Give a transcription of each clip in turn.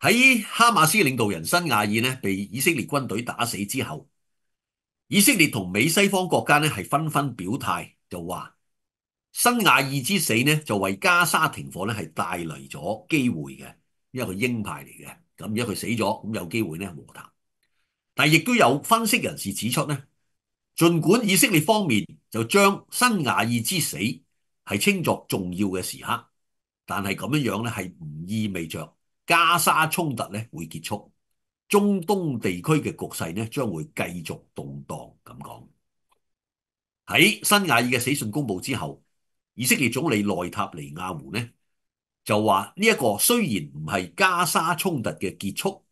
喺哈马斯领导人新亚尔呢，被以色列军队打死之后，以色列同美西方国家呢系纷纷表态，就话新亚尔之死呢就为加沙停火呢系带嚟咗机会嘅，因为佢鹰派嚟嘅，咁而家佢死咗，咁有机会呢和谈。但亦都有分析人士指出呢，尽管以色列方面就将新亚尔之死系称作重要嘅时刻，但系咁样样呢系唔意味着。加沙衝突咧會結束，中東地區嘅局勢咧將會繼續動盪。咁講喺新亞爾嘅死訊公佈之後，以色列總理內塔尼亞胡咧就話：呢一個雖然唔係加沙衝突嘅結束，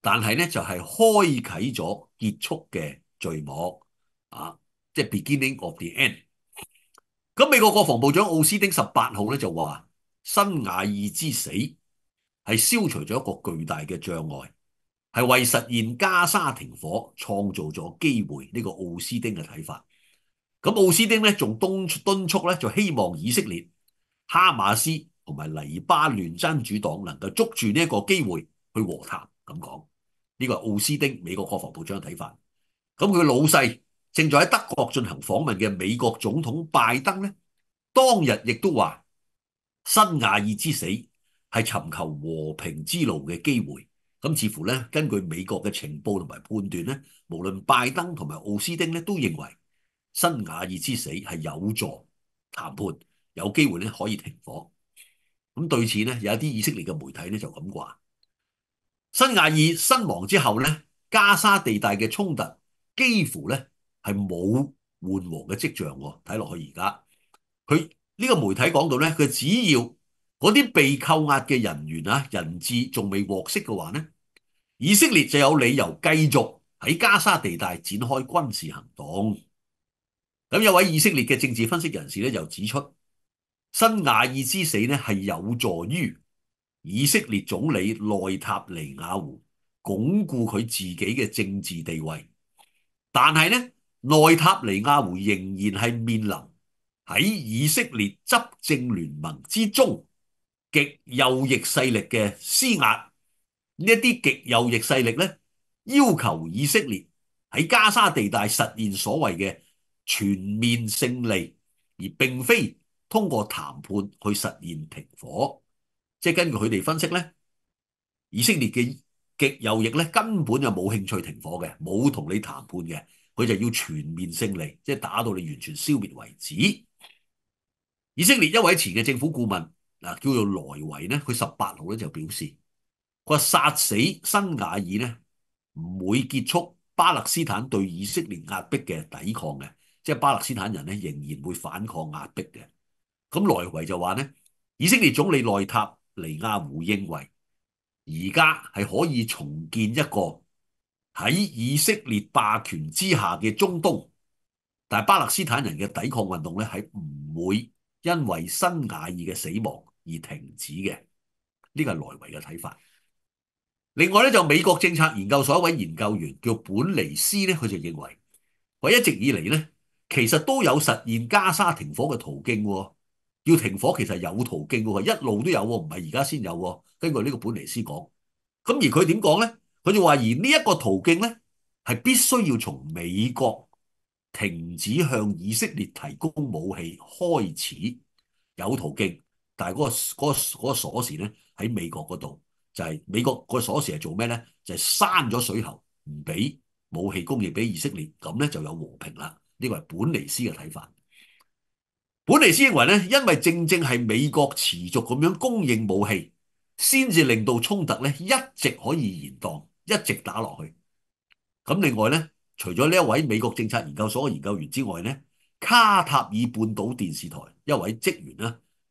但係咧就係開啟咗結束嘅序幕啊！即係 beginning of the end。咁美國國防部長奧斯汀十八號咧就話：新亞爾之死。係消除咗一個巨大嘅障礙，係為實現加沙停火創造咗機會。呢個奧斯丁嘅睇法。咁奧斯丁咧，仲敦敦促咧，就希望以色列、哈馬斯同埋黎巴嫩真主黨能夠捉住呢一個機會去和談。咁講，呢個奧斯丁美國國防部長嘅睇法。咁佢老細正在喺德國進行訪問嘅美國總統拜登咧，當日亦都話新亞爾之死。係尋求和平之路嘅機會，咁似乎咧根據美國嘅情報同埋判斷咧，無論拜登同埋奧斯丁咧，都認為新亞爾之死係有助談判，有機會咧可以停火。咁對此咧，有一啲以色列嘅媒體咧就咁話：新亞爾身亡之後咧，加沙地帶嘅衝突幾乎咧係冇緩和嘅跡象喎。睇落去而家佢呢個媒體講到咧，佢只要嗰啲被扣押嘅人员啊，人质仲未获释嘅话呢？以色列就有理由继续喺加沙地带展开军事行动。咁有位以色列嘅政治分析人士咧，就指出新亚尔之死呢系有助于以色列总理内塔尼亚胡巩固佢自己嘅政治地位，但系呢，内塔尼亚胡仍然系面临喺以色列执政联盟之中。极右翼势力嘅施压，呢一啲极右翼势力咧，要求以色列喺加沙地带实现所谓嘅全面胜利，而并非通过谈判去实现停火。即系根据佢哋分析咧，以色列嘅极右翼咧根本就冇兴趣停火嘅，冇同你谈判嘅，佢就要全面胜利，即系打到你完全消灭为止。以色列一位前嘅政府顾问。嗱，叫做來維咧，佢十八号咧就表示，佢话杀死新雅尔咧唔会结束巴勒斯坦对以色列压迫嘅抵抗嘅，即系巴勒斯坦人咧仍然会反抗压迫嘅。咁來維就话咧，以色列总理内塔尼亚胡认为，而家系可以重建一个喺以色列霸权之下嘅中东，但系巴勒斯坦人嘅抵抗运动咧系唔会因为新雅尔嘅死亡。而停止嘅呢個係來維嘅睇法。另外咧，就美國政策研究所一位研究員叫本尼斯咧，佢就認為佢一直以嚟咧，其實都有實現加沙停火嘅途徑。要停火其實有途徑喎，一路都有唔係而家先有。根據呢個本尼斯講咁，而佢點講咧？佢就話而呢一個途徑咧係必須要從美國停止向以色列提供武器開始，有途徑。但係嗰個嗰個個鎖匙咧，喺美國嗰度就係美國個鎖匙係做咩咧？就係刪咗水喉，唔俾武器供應俾以色列，咁咧就有和平啦。呢個係本尼斯嘅睇法。本尼斯認為咧，因為正正係美國持續咁樣供應武器，先至令到衝突咧一直可以延宕，一直打落去。咁另外咧，除咗呢一位美國政策研究所嘅研究員之外咧，卡塔爾半島電視台一位職員啦。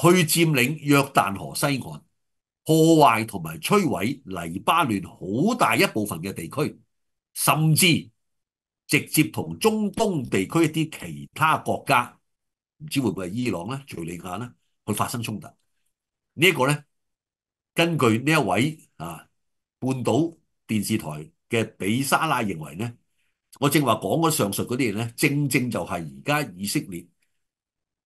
去佔領約旦河西岸，破壞同埋摧毀黎巴嫩好大一部分嘅地區，甚至直接同中東地區一啲其他國家，唔知會唔會係伊朗咧、叙利亚咧，去發生衝突。呢一個咧，根據呢一位啊半島電視台嘅比沙拉認為咧，我正話講咗上述嗰啲嘢咧，正正就係而家以色列。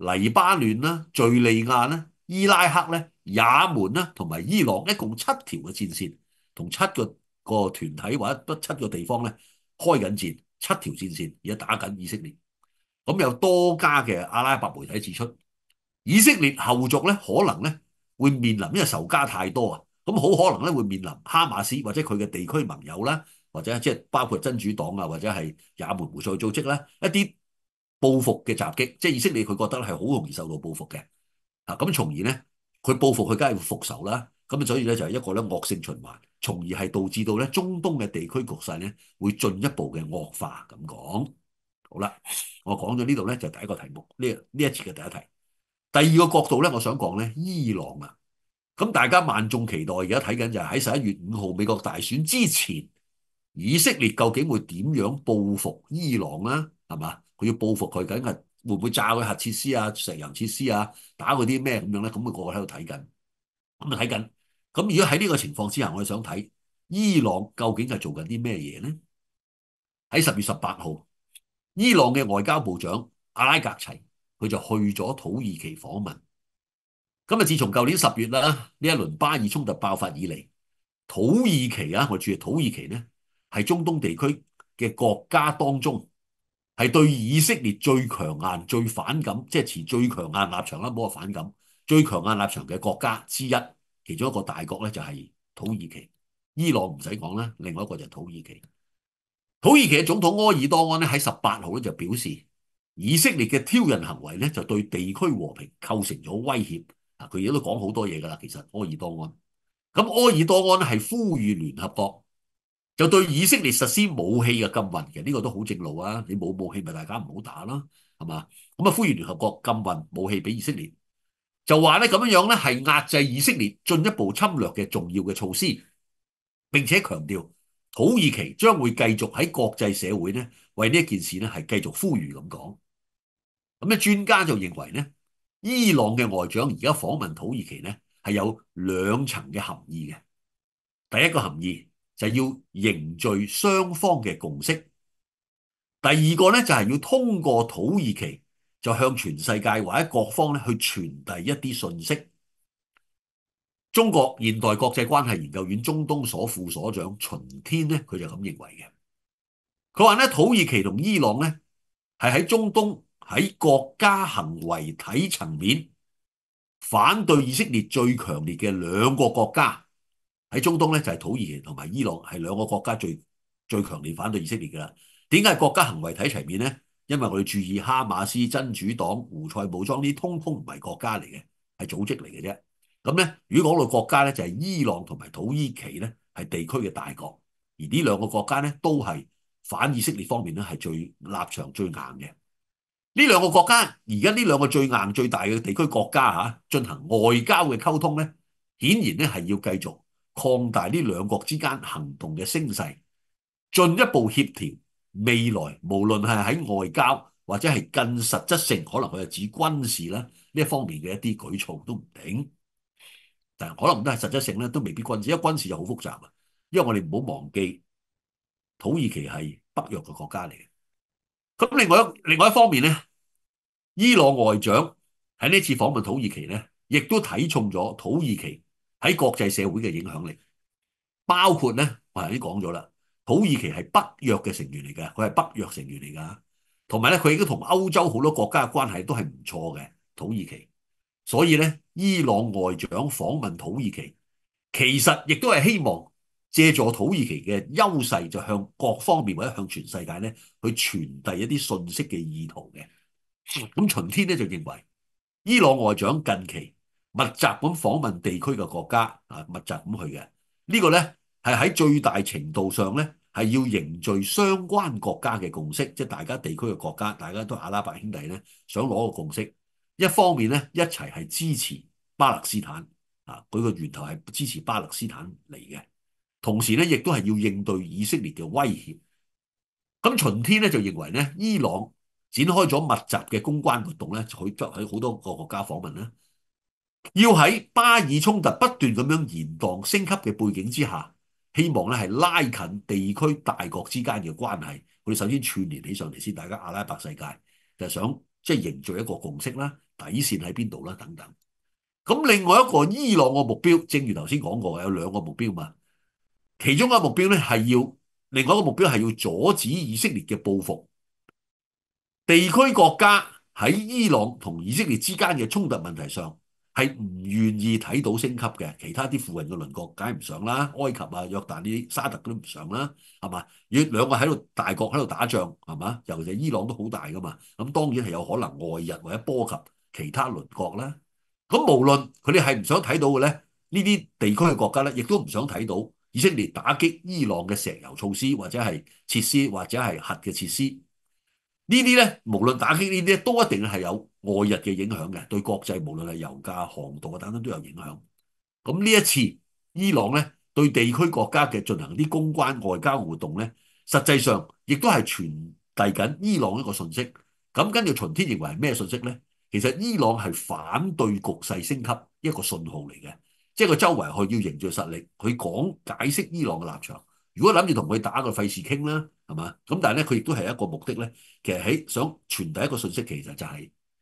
黎巴嫩啦、敍利亞啦、伊拉克咧、也門啦，同埋伊朗，一共七條嘅戰線，同七個個團體或者七個地方咧開緊戰，七條戰線而家打緊以色列。咁有多家嘅阿拉伯媒體指出，以色列後續咧可能咧會面臨，因為仇家太多啊，咁好可能咧會面臨哈馬斯或者佢嘅地區盟友啦，或者即係包括真主黨啊，或者係也門無塞組織啦一啲。報復嘅襲擊，即係以色列佢覺得係好容易受到報復嘅啊。咁從而咧，佢報復佢梗係會復仇啦。咁所以咧就係一個咧惡性循環，從而係導致到咧中東嘅地區局勢咧會進一步嘅惡化。咁講好啦，我講咗呢度咧就第一個題目，呢呢一節嘅第一題。第二個角度咧，我想講咧伊朗啊。咁大家萬眾期待而家睇緊就係喺十一月五號美國大選之前，以色列究竟會點樣報復伊朗啦？係嘛？佢要報復佢緊係會唔會炸佢核設施啊、石油設施啊？打嗰啲咩咁樣咧？咁佢個個喺度睇緊，咁啊睇緊。咁如果喺呢個情況之下，我哋想睇伊朗究竟係做緊啲咩嘢咧？喺十月十八號，伊朗嘅外交部長拉格齊佢就去咗土耳其訪問。咁啊，自從舊年十月啦，呢一輪巴以衝突爆發以嚟，土耳其啊，我住土耳其咧，係中東地區嘅國家當中。系對以色列最強硬、最反感，即係持最強硬立場啦，冇話反感，最強硬立場嘅國家之一，其中一個大國咧就係土耳其、伊朗唔使講啦，另外一個就係土耳其。土耳其嘅總統柯爾多安咧喺十八號咧就表示，以色列嘅挑釁行為咧就對地區和平構成咗威脅。啊，佢而家都講好多嘢㗎啦，其實柯爾多安。咁柯爾多安係呼籲聯合國。就對以色列實施武器嘅禁運，嘅，呢個都好正路啊！你冇武器咪大家唔好打啦，係嘛？咁啊，呼籲聯合國禁運武器俾以色列，就話咧咁樣樣咧係壓制以色列進一步侵略嘅重要嘅措施。並且強調土耳其將會繼續喺國際社會咧為呢一件事咧係繼續呼籲咁講。咁咧專家就認為咧，伊朗嘅外長而家訪問土耳其咧係有兩層嘅含義嘅。第一個含義。就要凝聚雙方嘅共識。第二個咧就係要通過土耳其，就向全世界或者各方咧去傳遞一啲信息。中國現代國際關係研究院中東所副所長秦天咧，佢就咁認為嘅。佢話咧，土耳其同伊朗咧係喺中東喺國家行為體層面反對以色列最強烈嘅兩個國家。喺中东咧就系土耳其同埋伊朗系两个国家最最强烈反对以色列噶啦。点解国家行为睇层面咧？因为我哋注意哈马斯、真主党、胡塞武装呢，通通唔系国家嚟嘅，系组织嚟嘅啫。咁咧，如果讲到国家咧，就系伊朗同埋土耳其咧，系地区嘅大国。而呢两个国家咧都系反以色列方面咧系最立场最硬嘅。呢两个国家而家呢两个最硬最大嘅地区国家嚇，进行外交嘅沟通咧，显然咧系要继续。擴大呢兩國之間行動嘅聲勢，進一步協調未來，無論係喺外交或者係更實質性，可能佢就指軍事啦呢一方面嘅一啲舉措都唔定，但可能都係實質性咧，都未必軍事，因為軍事就好複雜啊。因為我哋唔好忘記土耳其係北約嘅國家嚟嘅。咁另外一另外一方面咧，伊朗外長喺呢次訪問土耳其咧，亦都睇重咗土耳其。喺國際社會嘅影響力，包括咧，我頭先講咗啦，土耳其係北約嘅成員嚟嘅，佢係北約成員嚟噶，同埋咧佢亦都同歐洲好多國家嘅關係都係唔錯嘅土耳其。所以咧，伊朗外長訪問土耳其，其實亦都係希望借助土耳其嘅優勢，就向各方面或者向全世界咧去傳遞一啲信息嘅意圖嘅。咁秦天咧就認為，伊朗外長近期。密集咁访问地区嘅国家啊，密集咁去嘅呢个咧系喺最大程度上咧系要凝聚相关国家嘅共识，即系大家地区嘅国家，大家都阿拉伯兄弟咧想攞个共识，一方面咧一齐系支持巴勒斯坦啊，佢个源头系支持巴勒斯坦嚟嘅，同时咧亦都系要应对以色列嘅威胁。咁秦天咧就认为咧，伊朗展开咗密集嘅公关活动咧，佢就喺好多个国家访问啦。要喺巴以冲突不断咁样延宕升级嘅背景之下，希望咧系拉近地区大国之间嘅关系。佢哋首先串联起上嚟先，大家阿拉伯世界就想即系营造一个共识啦，底线喺边度啦等等。咁另外一个伊朗嘅目标，正如头先讲过，有两个目标嘛。其中一个目标咧系要，另外一个目标系要阻止以色列嘅报复。地区国家喺伊朗同以色列之间嘅冲突问题上。係唔願意睇到升級嘅，其他啲富人嘅鄰國梗係唔上啦，埃及啊、約旦呢、沙特都唔上啦，係嘛？越兩個喺度大國喺度打仗，係嘛？尤其係伊朗都好大噶嘛，咁當然係有可能外日或者波及其他鄰國啦。咁無論佢哋係唔想睇到嘅咧，呢啲地區嘅國家咧，亦都唔想睇到以色列打擊伊朗嘅石油措施，或者係設施，或者係核嘅設施。呢啲咧，無論打擊呢啲，都一定係有。外日嘅影響嘅，對國際無論係油價、航道等等都有影響。咁呢一次伊朗咧對地區國家嘅進行啲公關外交活動咧，實際上亦都係傳遞緊伊朗一個信息。咁跟住秦天認為係咩信息咧？其實伊朗係反對局勢升級一個信號嚟嘅，即係佢周圍去要凝聚實力。佢講解釋伊朗嘅立場，如果諗住同佢打，個費事傾啦，係嘛？咁但係咧，佢亦都係一個目的咧，其實喺想傳遞一個信息，其實就係。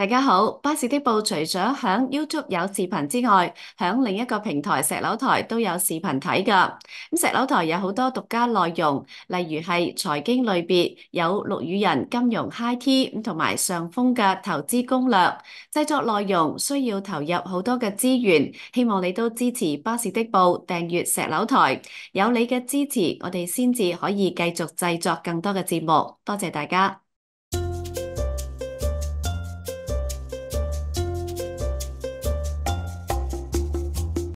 大家好，巴士的报除咗喺 YouTube 有视频之外，喺另一个平台石楼台都有视频睇噶。咁石楼台有好多独家内容，例如系财经类别有陆雨人金融、IT 同埋上峰嘅投资攻略。制作内容需要投入好多嘅资源，希望你都支持巴士的报订阅石楼台。有你嘅支持，我哋先至可以继续制作更多嘅节目。多谢大家。